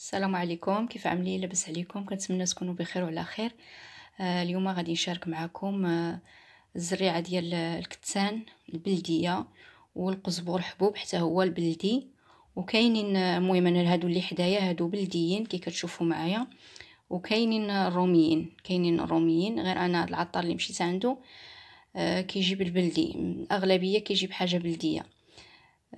السلام عليكم كيف عاملين لاباس عليكم كنتمنى تكونوا بخير وعلى خير آه اليوم غادي نشارك معكم آه الزريعه ديال الكتان البلديه والقزبور حبوب حتى هو البلدي وكاينين آه، المهم انا هادو اللي حدايا هادو بلديين كي كتشوفوا معايا وكاينين الروميين كاينين الروميين غير انا العطار اللي مشيت عنده آه كيجيب البلدي الاغلبيه كيجيب حاجه بلديه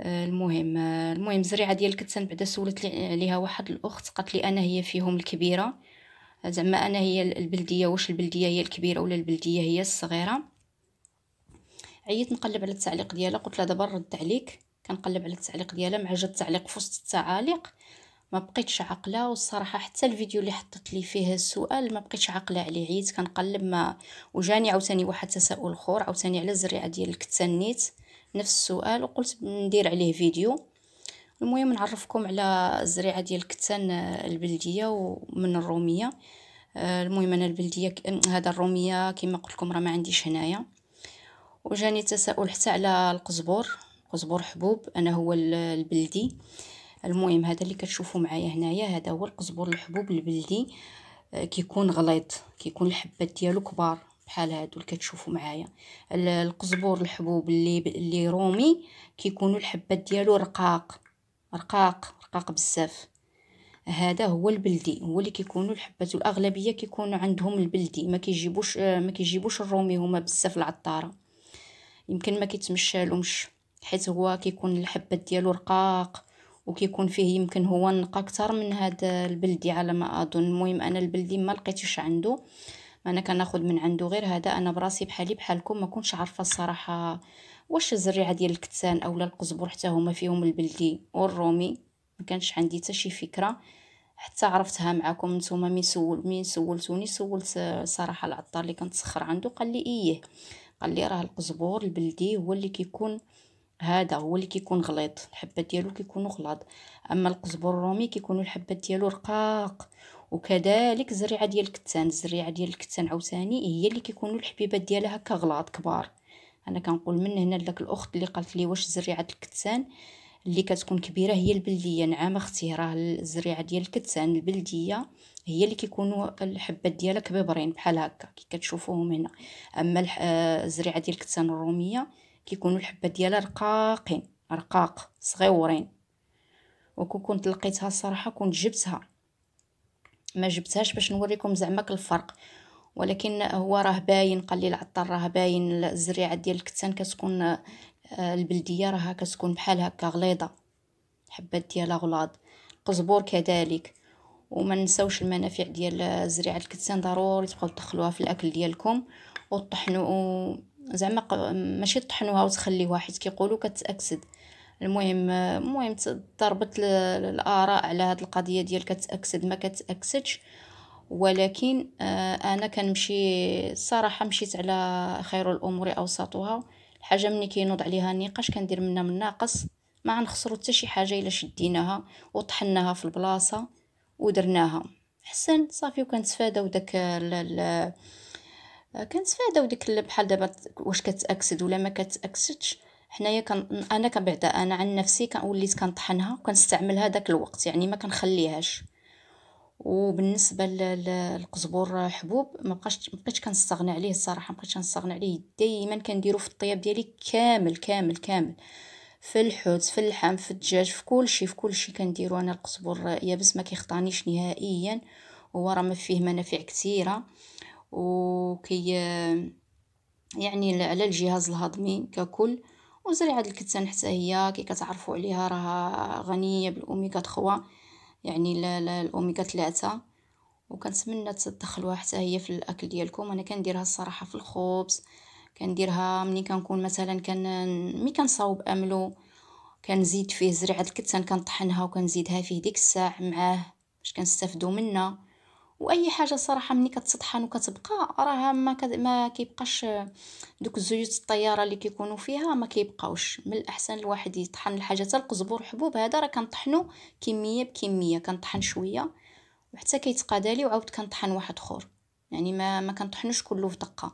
المهم المهم الزريعه ديال الكتان بعدا سولت ليها واحد الاخت قالت لي انا هي فيهم الكبيره زعما انا هي البلديه واش البلديه هي الكبيره ولا البلديه هي الصغيره عييت نقلب على التعليق ديالها قلت لها دابا رد عليك كنقلب على التعليق ديالها مع جا التعليق في وسط التعاليق ما بقيتش عاقله والصراحه حتى الفيديو اللي حطت لي فيه السؤال ما بقيتش عاقله عليه عييت كنقلب ما وجاني عاوتاني واحد تساؤل اخر عاوتاني على الزريعه ديال الكتان نيت نفس السؤال وقلت ندير عليه فيديو المهم نعرفكم على الزريعه ديال الكتان البلديه ومن الروميه آه، المهم انا البلديه هذا الروميه كما قلت لكم راه ما عنديش هنايا وجاني تساؤل حتى على القزبر قزبر حبوب انا هو البلدي المهم هذا اللي كتشوفوا معايا هنايا هذا هو القزبر الحبوب البلدي آه، كيكون غليظ كيكون الحبات ديالو كبار بحال هادو اللي كتشوفوا معايا القزبور الحبوب اللي اللي رومي كيكونوا الحبات ديالو رقاق رقاق رقاق بزاف هذا هو البلدي هو اللي كيكونوا الحبات الاغلبيه كيكونوا عندهم البلدي ما كيجيبوش ما كيجيبوش الرومي هما بزاف العطاره يمكن ما كيتمشى لهمش حيت هو كيكون الحبات ديالو رقاق وكيكون فيه يمكن هو نقى اكثر من هذا البلدي على ما اظن المهم انا البلدي ما لقيتش عنده انا كناخذ من عنده غير هذا انا براسي بحالي بحالكم ما كنتش عارفه الصراحه واش الزريعه ديال الكتان اولا القزبر حتى هما فيهم البلدي والرومي ما كانش عندي حتى شي فكره حتى عرفتها معكم نتوما من سول من سولتوني سولت صراحه العطار اللي كنتسخر عنده قال لي ايه قال لي راه القزبور البلدي هو اللي كيكون هذا هو اللي كيكون غليظ الحبات ديالو كيكونوا غلاض اما القزبر الرومي كيكونوا الحبات ديالو رقاق وكذلك الزريعه ديال الكتان الزريعه ديال الكتان عاوتاني هي اللي كيكونوا الحبيبات ديالها هكا غلاط كبار انا كنقول من هنا لذاك الاخت اللي قالت لي واش زريعه الكتان اللي كتكون كبيره هي البلديه نعم اختي راه الزريعه ديال الكتان البلديه هي اللي كيكونوا الحبات ديالها كبيبرين بحال هكا كي كتشوفوهم هنا اما آه، الزريعه ديال الكتان الروميه كيكونوا الحبات ديالها رقاقين رقاق صغيورين وكون كنت لقيتها الصراحه كنت جبتها ما جبتهاش باش نوريكم زعما الفرق ولكن هو راه باين قال العطر راه باين الزريعه ديال الكتان كتكون آه، البلديه راها كتكون بحال هكا غليظه حبات ديالها غلاض القزبور كذلك وما نساوش المنافع ديال آه، زريعه الكتان ضروري تبقاو تدخلوها في الاكل ديالكم وطحنوا زعما ماشي طحنوها وتخليوها حيت كيقولوا كتاكسد المهم المهم ضربت الاراء على هاد القضيه ديال كتاكسد ما كتاكسدش ولكن آه، انا كنمشي الصراحه مشيت على خير الامور اوسطها الحاجه ملي كينوض عليها النقاش كندير منها من ناقص ما غنخسروا حتى شي حاجه الا شديناها وطحناها في البلاصه ودرناها حسن صافي وكنتفاداو داك آه، كنتفاداو ديك بحال دابا واش كتاكسد ولا ما كتاكسدش حنايا كان انا كبعدا انا عن نفسي وليت كنطحنها وكنستعملها داك الوقت يعني ما كنخليهاش وبالنسبه للقزبر حبوب ما بقاش ما بقيتش كنستغنى عليه الصراحه ما بقيتش كنستغنى عليه دائما كنديرو في الطياب ديالي كامل كامل كامل في الحوت في اللحم في الدجاج في كل شيء في كل شيء كنديرو انا القزبور يابس ما كيخطانيش نهائيا هو راه ما فيه منافع كثيره وكي يعني على الجهاز الهضمي ككل وزريعة الكتان حتى هي كي كتعرفوا عليها راها غنية بالأوميغا 3 يعني الأوميغا 3 وكنتمنى تدخلوها حتى هي في الأكل ديالكم أنا كنديرها الصراحة في الخبز كنديرها ملي كنكون مثلا كان ملي كنصاوب املو كنزيد فيه زريعه الكتان كنطحنها وكنزيدها فيه ديك الساع معاه باش كنستافدو منها واي حاجه صراحه ملي كتسطحن وكتبقى راه ما ما كيبقاش آه، دوك الزيوت الطياره اللي كيكونوا فيها ما كيبقاوش من الاحسن الواحد يطحن الحاجه حتى القزبر حبوب هذا راه كنطحنو كميه بكميه كنطحن شويه وحتى كيتقادى لي وعاود كنطحن واحد اخر يعني ما ما كنطحنوش كله في دقه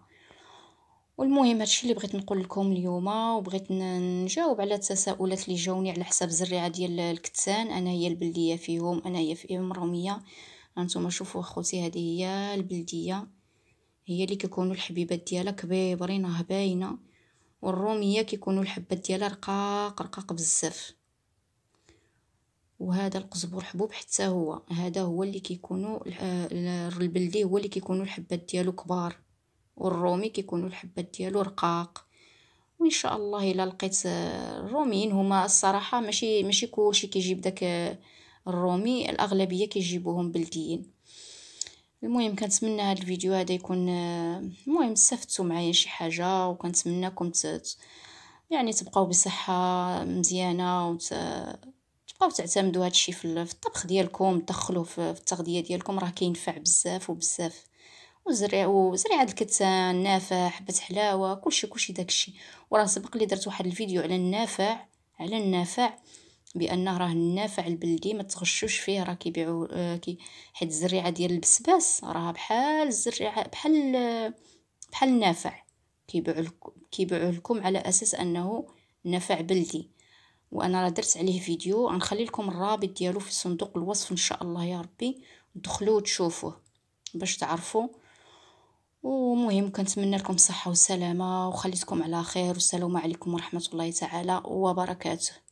والمهم هادشي اللي بغيت نقول لكم اليوم وبغيت نجاوب على التساؤلات اللي جاوني على حساب الزريعه ديال الكتان انا هي البليه فيهم انا هي في ام روميه هانتوما شوفوا اخوتي هذه هي البلديه هي اللي كيكونوا الحبيبات ديالها كبيبرين راه باينه والروميه كيكونوا الحبات ديالها رقاق رقاق بزاف وهذا القزبر حبوب حتى هو هذا هو اللي كيكونوا آه، البلدي هو اللي كيكونوا الحبات ديالو كبار والرومي كيكونوا الحبات ديالو رقاق وان شاء الله الا لقيت آه، الروميين هما الصراحه ماشي ماشي كلشي كيجيب داك آه، الرومي الاغلبيه كيجيبوهم بلديين المهم كنتمنى هذا الفيديو هذا يكون آه، المهم استفدتوا معايا شي حاجه وكنتمناكم يعني تبقاو بصحه مزيانه وت... تبقاو تعتمدوا هذا الشيء في الطبخ ديالكم دخلوه في التغذيه ديالكم راه كينفع بزاف وبزاف وزريعه وزريعه الكتان النافع حبه حلاوه كلشي كلشي داكشي وراه سبق لي درت واحد الفيديو على النافع على النافع بان راه النافع البلدي ما تغشوش فيه راه كيبيعو آه، كي حيت الزريعه ديال البسباس راه بحال الزريعه بحال بحال النافع كيبيعو كيبيعوه لكم على اساس انه نافع بلدي وانا راه درت عليه فيديو غنخلي لكم الرابط ديالو في صندوق الوصف ان شاء الله يا ربي دخلوا وتشوفوه باش تعرفوا ومهم كنتمنى لكم صحه وسلامه وخليتكم على خير والسلام عليكم ورحمه الله تعالى وبركاته